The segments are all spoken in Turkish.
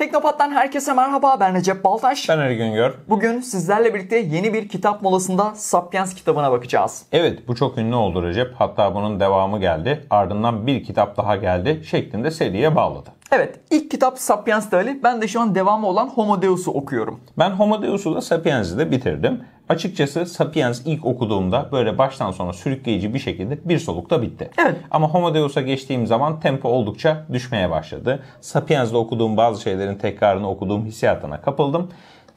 Teknopat'tan herkese merhaba. Ben Recep Baltaş. Ben Ali Güngör. Bugün sizlerle birlikte yeni bir kitap molasında Sapiens kitabına bakacağız. Evet bu çok ünlü oldu Recep. Hatta bunun devamı geldi. Ardından bir kitap daha geldi şeklinde seriye bağladı. Evet ilk kitap Sapiens Dali. Ben de şu an devamı olan Homo Deus'u okuyorum. Ben Homo Deus'u da Sapiens'i de bitirdim. Açıkçası Sapiens ilk okuduğumda böyle baştan sona sürükleyici bir şekilde bir solukta bitti. Evet. Ama Homo Deus'a geçtiğim zaman tempo oldukça düşmeye başladı. Sapiens'de okuduğum bazı şeylerin tekrarını okuduğum hissiyatına kapıldım.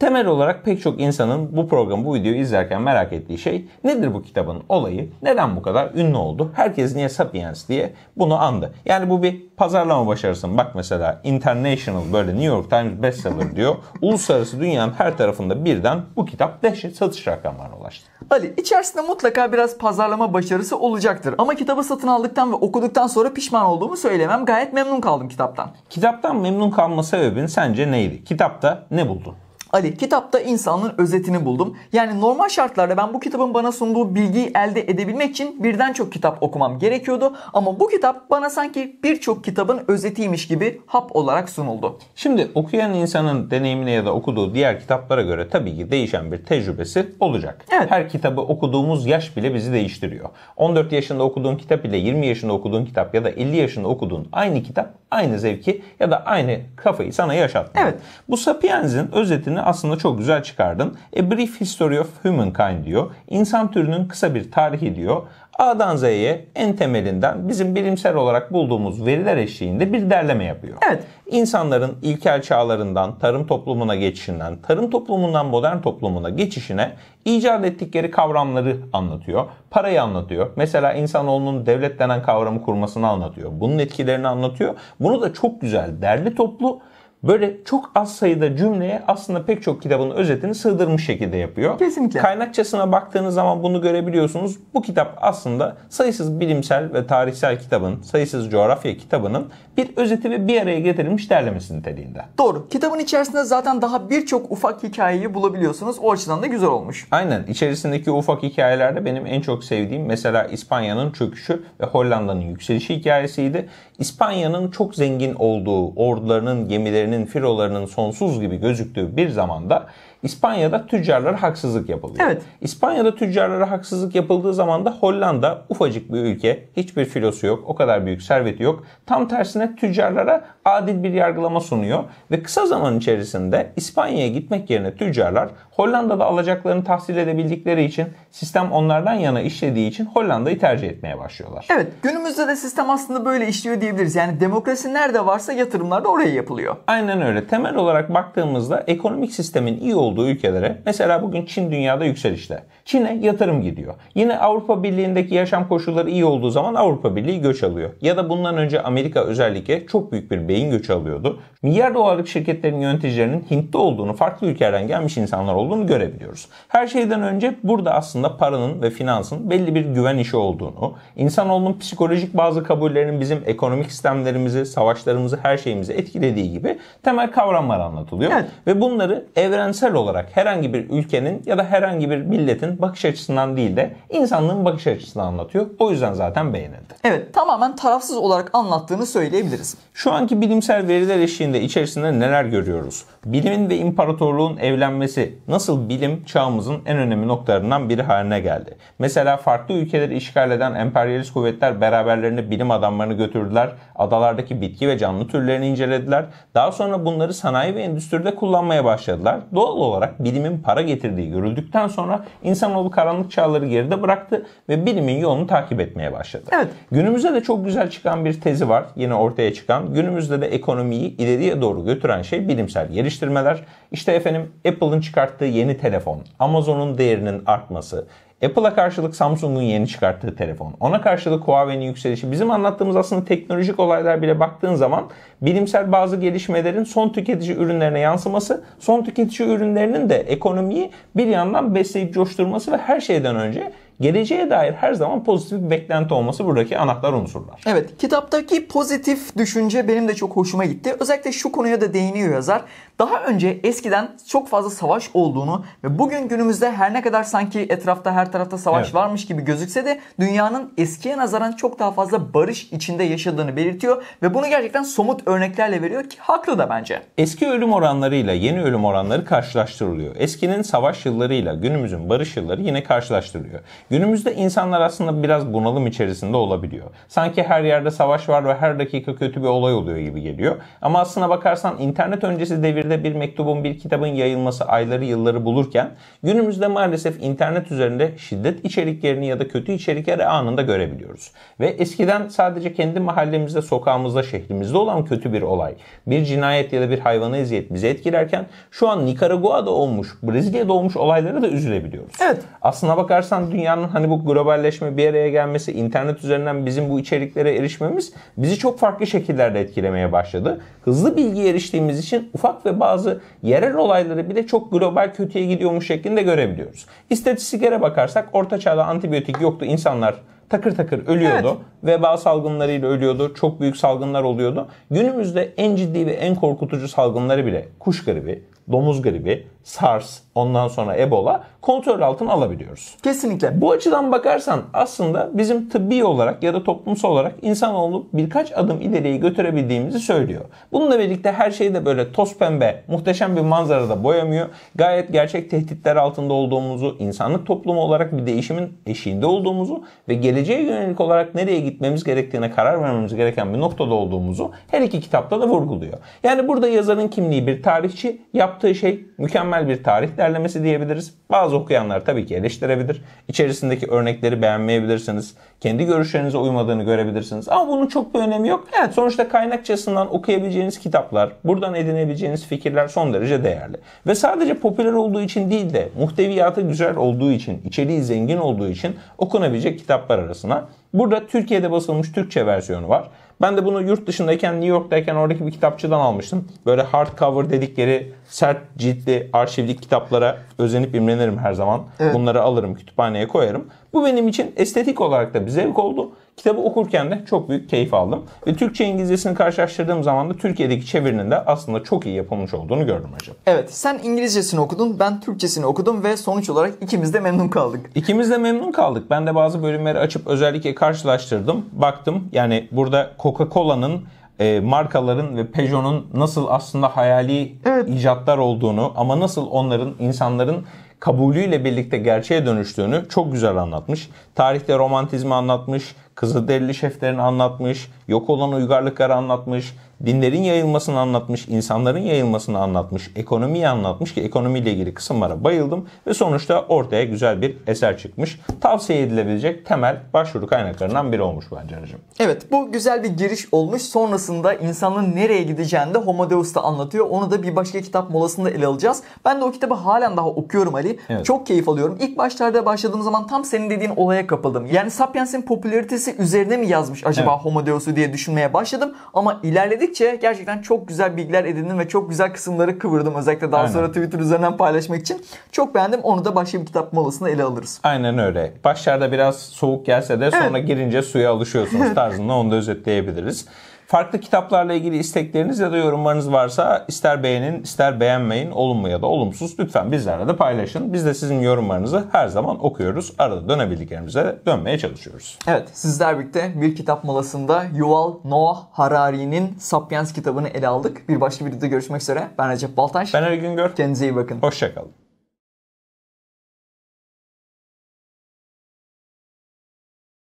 Temel olarak pek çok insanın bu programı, bu videoyu izlerken merak ettiği şey nedir bu kitabın olayı? Neden bu kadar ünlü oldu? Herkes niye Sapiens diye bunu andı? Yani bu bir pazarlama başarısı Bak mesela International böyle New York Times bestseller diyor. Uluslararası dünyanın her tarafında birden bu kitap dehşet satış rakamlarına ulaştı. Ali içerisinde mutlaka biraz pazarlama başarısı olacaktır. Ama kitabı satın aldıktan ve okuduktan sonra pişman olduğumu söylemem. Gayet memnun kaldım kitaptan. Kitaptan memnun kalma sebebin sence neydi? Kitapta ne buldun? Ali kitapta insanın özetini buldum. Yani normal şartlarda ben bu kitabın bana sunduğu bilgiyi elde edebilmek için birden çok kitap okumam gerekiyordu. Ama bu kitap bana sanki birçok kitabın özetiymiş gibi hap olarak sunuldu. Şimdi okuyan insanın deneyimine ya da okuduğu diğer kitaplara göre tabii ki değişen bir tecrübesi olacak. Evet. Her kitabı okuduğumuz yaş bile bizi değiştiriyor. 14 yaşında okuduğun kitap ile 20 yaşında okuduğun kitap ya da 50 yaşında okuduğun aynı kitap aynı zevki ya da aynı kafayı sana yaşatmıyor. Evet. Bu Sapiens'in özetini aslında çok güzel çıkardın. A e, Brief History of Humankind diyor. İnsan türünün kısa bir tarihi diyor. A'dan Z'ye en temelinden bizim bilimsel olarak bulduğumuz veriler eşliğinde bir derleme yapıyor. Evet. İnsanların ilkel çağlarından tarım toplumuna geçişinden, tarım toplumundan modern toplumuna geçişine icat ettikleri kavramları anlatıyor. Parayı anlatıyor. Mesela insanoğlunun devlet denen kavramı kurmasını anlatıyor. Bunun etkilerini anlatıyor. Bunu da çok güzel derli toplu Böyle çok az sayıda cümleye aslında pek çok kitabın özetini sığdırmış şekilde yapıyor. Kesinlikle. Kaynakçasına baktığınız zaman bunu görebiliyorsunuz. Bu kitap aslında sayısız bilimsel ve tarihsel kitabın, sayısız coğrafya kitabının bir özeti ve bir araya getirilmiş derlemesi niteliğinde. Doğru. Kitabın içerisinde zaten daha birçok ufak hikayeyi bulabiliyorsunuz. O açıdan da güzel olmuş. Aynen. İçerisindeki ufak hikayelerde benim en çok sevdiğim mesela İspanya'nın çöküşü ve Hollanda'nın yükselişi hikayesiydi. İspanya'nın çok zengin olduğu, ordularının, gemilerinin, firolarının sonsuz gibi gözüktüğü bir zamanda İspanya'da tüccarlara haksızlık yapılıyor. Evet. İspanya'da tüccarlara haksızlık yapıldığı zaman da Hollanda ufacık bir ülke. Hiçbir filosu yok. O kadar büyük serveti yok. Tam tersine tüccarlara adil bir yargılama sunuyor. Ve kısa zaman içerisinde İspanya'ya gitmek yerine tüccarlar Hollanda'da alacaklarını tahsil edebildikleri için sistem onlardan yana işlediği için Hollanda'yı tercih etmeye başlıyorlar. Evet günümüzde de sistem aslında böyle işliyor diyebiliriz. Yani demokrasi nerede varsa yatırımlar da oraya yapılıyor. Aynen öyle. Temel olarak baktığımızda ekonomik sistemin iyi olduğu olduğu ülkelere mesela bugün Çin dünyada yükselişte. Çin'e yatırım gidiyor. Yine Avrupa Birliği'ndeki yaşam koşulları iyi olduğu zaman Avrupa Birliği göç alıyor. Ya da bundan önce Amerika özellikle çok büyük bir beyin göçü alıyordu. Milyar dolarlık şirketlerin yöneticilerinin Hint'te olduğunu, farklı ülkelerden gelmiş insanlar olduğunu görebiliyoruz. Her şeyden önce burada aslında paranın ve finansın belli bir güven işi olduğunu, insanoğlunun psikolojik bazı kabullerinin bizim ekonomik sistemlerimizi, savaşlarımızı, her şeyimizi etkilediği gibi temel kavramlar anlatılıyor. Evet. Ve bunları evrensel olarak olarak herhangi bir ülkenin ya da herhangi bir milletin bakış açısından değil de insanlığın bakış açısından anlatıyor. O yüzden zaten beğenildi. Evet tamamen tarafsız olarak anlattığını söyleyebiliriz. Şu anki bilimsel veriler eşiğinde içerisinde neler görüyoruz? Bilimin ve imparatorluğun evlenmesi nasıl bilim çağımızın en önemli noktalarından biri haline geldi? Mesela farklı ülkeleri işgal eden emperyalist kuvvetler beraberlerine bilim adamlarını götürdüler. Adalardaki bitki ve canlı türlerini incelediler. Daha sonra bunları sanayi ve endüstride kullanmaya başladılar. Doğal olarak olarak bilimin para getirdiği görüldükten sonra insanoğlu karanlık çağları geride bıraktı ve bilimin yolunu takip etmeye başladı. Evet. Günümüzde de çok güzel çıkan bir tezi var. Yine ortaya çıkan. Günümüzde de ekonomiyi ileriye doğru götüren şey bilimsel geliştirmeler. İşte efendim Apple'ın çıkarttığı yeni telefon, Amazon'un değerinin artması, Apple'a karşılık Samsung'un yeni çıkarttığı telefon. Ona karşılık Huawei'nin yükselişi. Bizim anlattığımız aslında teknolojik olaylar bile baktığın zaman bilimsel bazı gelişmelerin son tüketici ürünlerine yansıması, son tüketici ürünlerinin de ekonomiyi bir yandan besleyip coşturması ve her şeyden önce geleceğe dair her zaman pozitif bir beklenti olması buradaki anahtar unsurlar. Evet kitaptaki pozitif düşünce benim de çok hoşuma gitti. Özellikle şu konuya da değiniyor yazar. Daha önce eskiden çok fazla savaş olduğunu ve bugün günümüzde her ne kadar sanki etrafta her tarafta savaş evet. varmış gibi gözükse de dünyanın eskiye nazaran çok daha fazla barış içinde yaşadığını belirtiyor ve bunu gerçekten somut örneklerle veriyor ki haklı da bence. Eski ölüm oranlarıyla yeni ölüm oranları karşılaştırılıyor. Eskinin savaş yıllarıyla günümüzün barış yılları yine karşılaştırılıyor. Günümüzde insanlar aslında biraz bunalım içerisinde olabiliyor. Sanki her yerde savaş var ve her dakika kötü bir olay oluyor gibi geliyor. Ama aslına bakarsan internet öncesi devirde bir mektubun, bir kitabın yayılması ayları yılları bulurken günümüzde maalesef internet üzerinde şiddet içeriklerini ya da kötü içerikleri anında görebiliyoruz. Ve eskiden sadece kendi mahallemizde, sokağımızda, şehrimizde olan kötü bir olay, bir cinayet ya da bir hayvana eziyet bizi etkilerken şu an Nikaragua'da olmuş, Brezilya'da olmuş olaylara da üzülebiliyoruz. Evet. Aslına bakarsan dünya dünyanın hani bu globalleşme bir araya gelmesi, internet üzerinden bizim bu içeriklere erişmemiz bizi çok farklı şekillerde etkilemeye başladı. Hızlı bilgi eriştiğimiz için ufak ve bazı yerel olayları bile çok global kötüye gidiyormuş şeklinde görebiliyoruz. İstatistiklere bakarsak orta çağda antibiyotik yoktu. insanlar takır takır ölüyordu. Evet. Veba salgınlarıyla ölüyordu. Çok büyük salgınlar oluyordu. Günümüzde en ciddi ve en korkutucu salgınları bile kuş gribi, domuz gribi, SARS, ondan sonra Ebola kontrol altına alabiliyoruz. Kesinlikle. Bu açıdan bakarsan aslında bizim tıbbi olarak ya da toplumsal olarak insan olup birkaç adım ileriye götürebildiğimizi söylüyor. Bununla birlikte her şeyi de böyle toz pembe, muhteşem bir manzarada boyamıyor. Gayet gerçek tehditler altında olduğumuzu, insanlık toplumu olarak bir değişimin eşiğinde olduğumuzu ve geleceğe yönelik olarak nereye gitmemiz gerektiğine karar vermemiz gereken bir noktada olduğumuzu her iki kitapta da vurguluyor. Yani burada yazarın kimliği bir tarihçi, yap yaptığı şey mükemmel bir tarih derlemesi diyebiliriz. Bazı okuyanlar tabii ki eleştirebilir. İçerisindeki örnekleri beğenmeyebilirsiniz. Kendi görüşlerinize uymadığını görebilirsiniz. Ama bunun çok bir önemi yok. Evet sonuçta kaynakçasından okuyabileceğiniz kitaplar, buradan edinebileceğiniz fikirler son derece değerli. Ve sadece popüler olduğu için değil de muhteviyatı güzel olduğu için, içeriği zengin olduğu için okunabilecek kitaplar arasına. Burada Türkiye'de basılmış Türkçe versiyonu var. Ben de bunu yurt dışındayken New York'tayken oradaki bir kitapçıdan almıştım. Böyle hardcover dedikleri sert ciltli arşivlik kitaplara özenip imrenirim her zaman. Evet. Bunları alırım kütüphaneye koyarım. Bu benim için estetik olarak da bir zevk oldu. Kitabı okurken de çok büyük keyif aldım. Ve Türkçe İngilizcesini karşılaştırdığım zaman da Türkiye'deki çevirinin de aslında çok iyi yapılmış olduğunu gördüm hocam. Evet sen İngilizcesini okudun ben Türkçesini okudum ve sonuç olarak ikimiz de memnun kaldık. İkimiz de memnun kaldık. Ben de bazı bölümleri açıp özellikle karşılaştırdım. Baktım yani burada Coca-Cola'nın e, markaların ve Peugeot'un nasıl aslında hayali evet. icatlar olduğunu ama nasıl onların insanların kabulüyle birlikte gerçeğe dönüştüğünü çok güzel anlatmış. Tarihte romantizmi anlatmış, Kızılderili şeflerini anlatmış, yok olan uygarlıkları anlatmış, dinlerin yayılmasını anlatmış, insanların yayılmasını anlatmış, ekonomiyi anlatmış ki ekonomiyle ilgili kısımlara bayıldım ve sonuçta ortaya güzel bir eser çıkmış. Tavsiye edilebilecek temel başvuru kaynaklarından biri olmuş bence hacım. Evet bu güzel bir giriş olmuş. Sonrasında insanın nereye gideceğini de Homo Deus da anlatıyor. Onu da bir başka kitap molasında ele alacağız. Ben de o kitabı halen daha okuyorum Ali. Evet. Çok keyif alıyorum. İlk başlarda başladığım zaman tam senin dediğin olaya kapıldım. Yani Sapiens'in popülaritesi birisi üzerine mi yazmış acaba evet. Homo Deus'u diye düşünmeye başladım. Ama ilerledikçe gerçekten çok güzel bilgiler edindim ve çok güzel kısımları kıvırdım. Özellikle daha Aynen. sonra Twitter üzerinden paylaşmak için. Çok beğendim. Onu da başka bir kitap molasında ele alırız. Aynen öyle. Başlarda biraz soğuk gelse de sonra evet. girince suya alışıyorsunuz tarzında onu da özetleyebiliriz. Farklı kitaplarla ilgili istekleriniz ya da yorumlarınız varsa ister beğenin ister beğenmeyin olumlu ya da olumsuz lütfen bizlerle de paylaşın. Biz de sizin yorumlarınızı her zaman okuyoruz. Arada dönebildiklerimize dönmeye çalışıyoruz. Evet sizler birlikte bir kitap molasında Yuval Noah Harari'nin Sapiens kitabını ele aldık. Bir başka videoda görüşmek üzere. Ben Recep Baltaş. Ben Ali gör. Kendinize iyi bakın. Hoşçakalın.